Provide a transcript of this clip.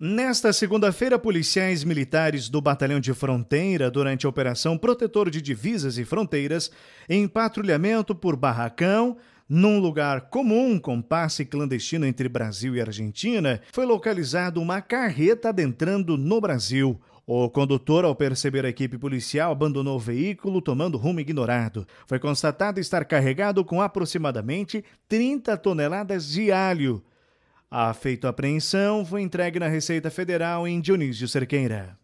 Nesta segunda-feira, policiais militares do Batalhão de Fronteira, durante a Operação Protetor de Divisas e Fronteiras, em patrulhamento por Barracão, num lugar comum com passe clandestino entre Brasil e Argentina, foi localizado uma carreta adentrando no Brasil. O condutor, ao perceber a equipe policial, abandonou o veículo, tomando rumo ignorado. Foi constatado estar carregado com aproximadamente 30 toneladas de alho. A feito apreensão foi entregue na Receita Federal em Dionísio Cerqueira.